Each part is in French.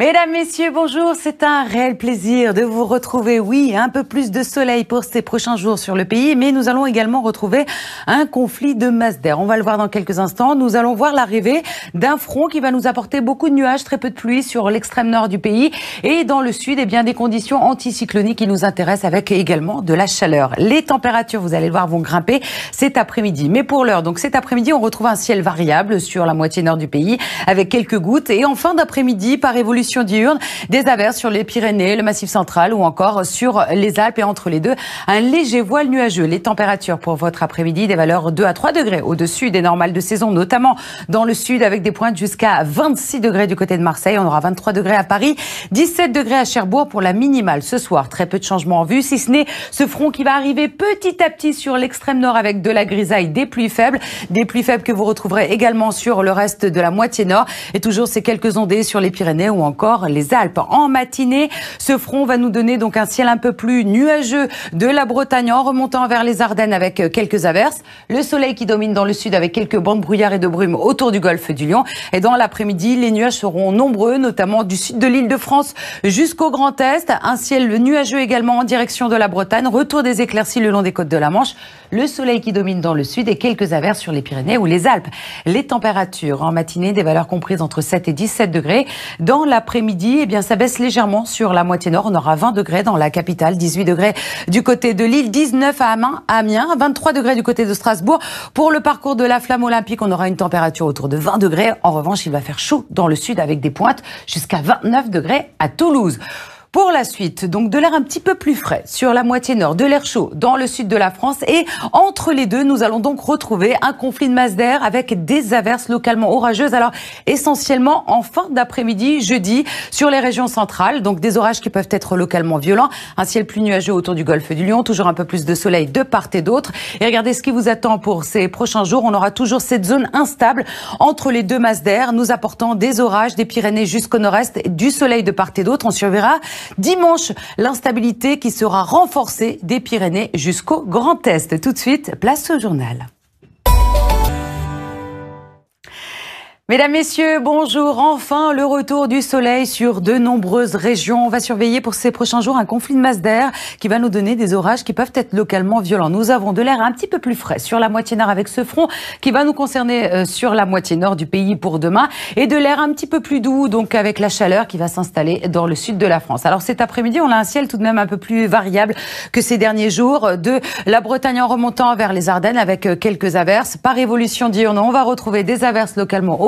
Mesdames, Messieurs, bonjour. C'est un réel plaisir de vous retrouver. Oui, un peu plus de soleil pour ces prochains jours sur le pays, mais nous allons également retrouver un conflit de masse d'air. On va le voir dans quelques instants. Nous allons voir l'arrivée d'un front qui va nous apporter beaucoup de nuages, très peu de pluie sur l'extrême nord du pays et dans le sud, eh bien des conditions anticycloniques qui nous intéressent avec également de la chaleur. Les températures, vous allez le voir, vont grimper cet après-midi. Mais pour l'heure, donc cet après-midi, on retrouve un ciel variable sur la moitié nord du pays avec quelques gouttes et en fin d'après-midi, par évolution pollution diurne, des averses sur les Pyrénées, le Massif central ou encore sur les Alpes et entre les deux, un léger voile nuageux. Les températures pour votre après-midi, des valeurs 2 à 3 degrés au-dessus des normales de saison, notamment dans le sud avec des pointes jusqu'à 26 degrés du côté de Marseille. On aura 23 degrés à Paris, 17 degrés à Cherbourg pour la minimale ce soir. Très peu de changements en vue, si ce n'est ce front qui va arriver petit à petit sur l'extrême nord avec de la grisaille, des pluies faibles, des pluies faibles que vous retrouverez également sur le reste de la moitié nord et toujours ces quelques ondées sur les Pyrénées ou encore encore les Alpes. En matinée, ce front va nous donner donc un ciel un peu plus nuageux de la Bretagne en remontant vers les Ardennes avec quelques averses. Le soleil qui domine dans le sud avec quelques bandes brouillard et de brume autour du golfe du Lion. Et dans l'après-midi, les nuages seront nombreux, notamment du sud de l'île de France jusqu'au Grand Est. Un ciel nuageux également en direction de la Bretagne. Retour des éclaircies le long des côtes de la Manche. Le soleil qui domine dans le sud et quelques averses sur les Pyrénées ou les Alpes. Les températures en matinée, des valeurs comprises entre 7 et 17 degrés. Dans la après midi eh bien, ça baisse légèrement sur la moitié nord. On aura 20 degrés dans la capitale, 18 degrés du côté de Lille, 19 à Amiens, 23 degrés du côté de Strasbourg. Pour le parcours de la flamme olympique, on aura une température autour de 20 degrés. En revanche, il va faire chaud dans le sud avec des pointes jusqu'à 29 degrés à Toulouse. Pour la suite, donc de l'air un petit peu plus frais sur la moitié nord, de l'air chaud dans le sud de la France et entre les deux, nous allons donc retrouver un conflit de masse d'air avec des averses localement orageuses. Alors essentiellement en fin d'après-midi, jeudi, sur les régions centrales, donc des orages qui peuvent être localement violents, un ciel plus nuageux autour du golfe du Lion, toujours un peu plus de soleil de part et d'autre. Et regardez ce qui vous attend pour ces prochains jours. On aura toujours cette zone instable entre les deux masses d'air, nous apportant des orages des Pyrénées jusqu'au nord-est, du soleil de part et d'autre. On surveillera Dimanche, l'instabilité qui sera renforcée des Pyrénées jusqu'au Grand Est. Tout de suite, place au journal. Mesdames, Messieurs, bonjour. Enfin, le retour du soleil sur de nombreuses régions. On va surveiller pour ces prochains jours un conflit de masse d'air qui va nous donner des orages qui peuvent être localement violents. Nous avons de l'air un petit peu plus frais sur la moitié nord avec ce front qui va nous concerner euh, sur la moitié nord du pays pour demain et de l'air un petit peu plus doux, donc avec la chaleur qui va s'installer dans le sud de la France. Alors cet après-midi, on a un ciel tout de même un peu plus variable que ces derniers jours euh, de la Bretagne en remontant vers les Ardennes avec euh, quelques averses. Par évolution diurne, on va retrouver des averses localement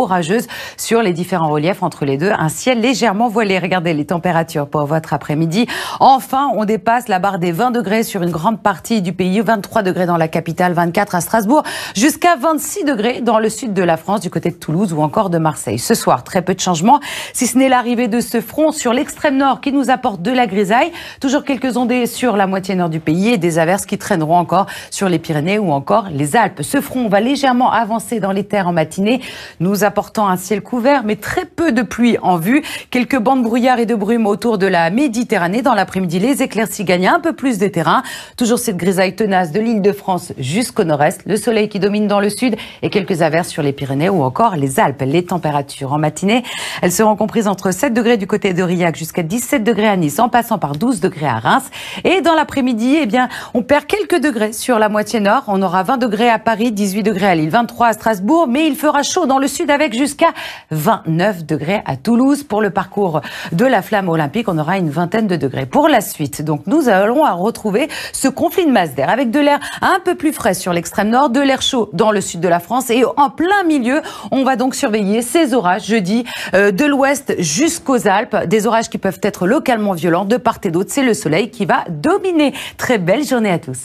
sur les différents reliefs entre les deux. Un ciel légèrement voilé. Regardez les températures pour votre après-midi. Enfin, on dépasse la barre des 20 degrés sur une grande partie du pays. 23 degrés dans la capitale, 24 à Strasbourg, jusqu'à 26 degrés dans le sud de la France, du côté de Toulouse ou encore de Marseille. Ce soir, très peu de changements, si ce n'est l'arrivée de ce front sur l'extrême nord qui nous apporte de la grisaille. Toujours quelques ondées sur la moitié nord du pays et des averses qui traîneront encore sur les Pyrénées ou encore les Alpes. Ce front va légèrement avancer dans les terres en matinée, nous portant un ciel couvert, mais très peu de pluie en vue. Quelques bandes brouillard et de brume autour de la Méditerranée. Dans l'après-midi, les éclaircies gagnent un peu plus de terrain. Toujours cette grisaille tenace de l'île de France jusqu'au nord-est. Le soleil qui domine dans le sud et quelques averses sur les Pyrénées ou encore les Alpes. Les températures en matinée, elles seront comprises entre 7 degrés du côté de Rillac jusqu'à 17 degrés à Nice, en passant par 12 degrés à Reims. Et dans l'après-midi, eh bien, on perd quelques degrés sur la moitié nord. On aura 20 degrés à Paris, 18 degrés à Lille, 23 à Strasbourg, mais il fera chaud dans le sud avec jusqu'à 29 degrés à Toulouse. Pour le parcours de la flamme olympique, on aura une vingtaine de degrés. Pour la suite, donc nous allons à retrouver ce conflit de masse d'air avec de l'air un peu plus frais sur l'extrême nord, de l'air chaud dans le sud de la France et en plein milieu, on va donc surveiller ces orages jeudi euh, de l'ouest jusqu'aux Alpes, des orages qui peuvent être localement violents de part et d'autre. C'est le soleil qui va dominer. Très belle journée à tous.